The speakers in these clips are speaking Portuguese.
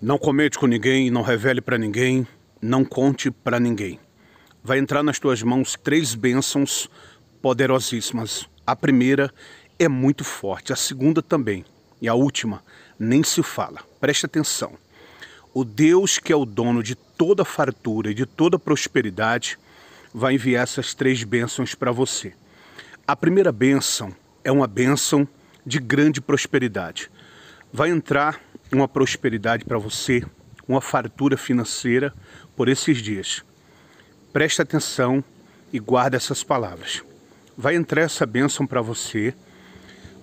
Não comente com ninguém, não revele para ninguém, não conte para ninguém. Vai entrar nas tuas mãos três bênçãos poderosíssimas. A primeira é muito forte, a segunda também, e a última nem se fala. Preste atenção. O Deus que é o dono de toda fartura e de toda prosperidade vai enviar essas três bênçãos para você. A primeira bênção é uma bênção de grande prosperidade. Vai entrar uma prosperidade para você, uma fartura financeira por esses dias. Presta atenção e guarde essas palavras. Vai entrar essa bênção para você.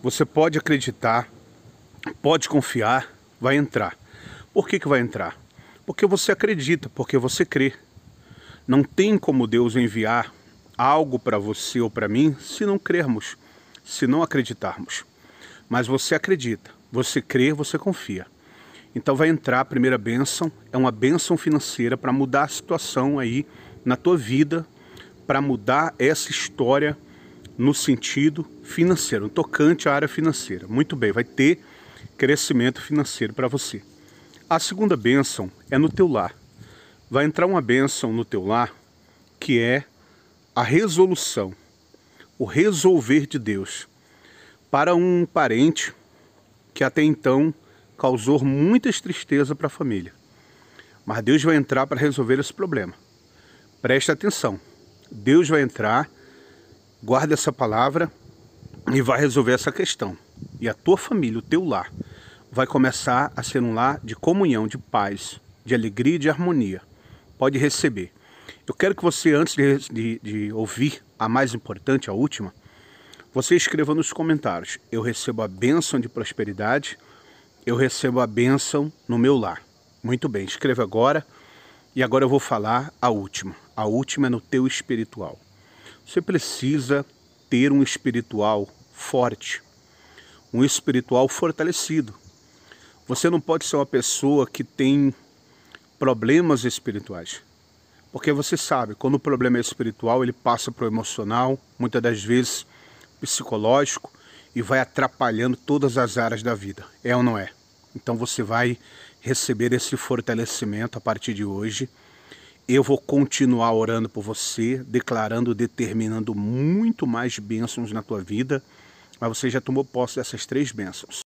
Você pode acreditar, pode confiar, vai entrar. Por que, que vai entrar? Porque você acredita, porque você crê. Não tem como Deus enviar algo para você ou para mim se não crermos, se não acreditarmos. Mas você acredita, você crê, você confia. Então vai entrar a primeira bênção, é uma bênção financeira para mudar a situação aí na tua vida, para mudar essa história no sentido financeiro, tocante à área financeira. Muito bem, vai ter crescimento financeiro para você. A segunda bênção é no teu lar. Vai entrar uma bênção no teu lar que é a resolução, o resolver de Deus. Para um parente que até então causou muitas tristezas para a família. Mas Deus vai entrar para resolver esse problema. Preste atenção. Deus vai entrar, guarda essa palavra e vai resolver essa questão. E a tua família, o teu lar, vai começar a ser um lar de comunhão, de paz, de alegria e de harmonia. Pode receber. Eu quero que você, antes de, de, de ouvir a mais importante, a última, você escreva nos comentários. Eu recebo a bênção de prosperidade eu recebo a bênção no meu lar. Muito bem, escreva agora. E agora eu vou falar a última. A última é no teu espiritual. Você precisa ter um espiritual forte, um espiritual fortalecido. Você não pode ser uma pessoa que tem problemas espirituais. Porque você sabe, quando o problema é espiritual, ele passa para o emocional, muitas das vezes psicológico, e vai atrapalhando todas as áreas da vida. É ou não é? Então você vai receber esse fortalecimento a partir de hoje. Eu vou continuar orando por você, declarando, determinando muito mais bênçãos na tua vida. Mas você já tomou posse dessas três bênçãos.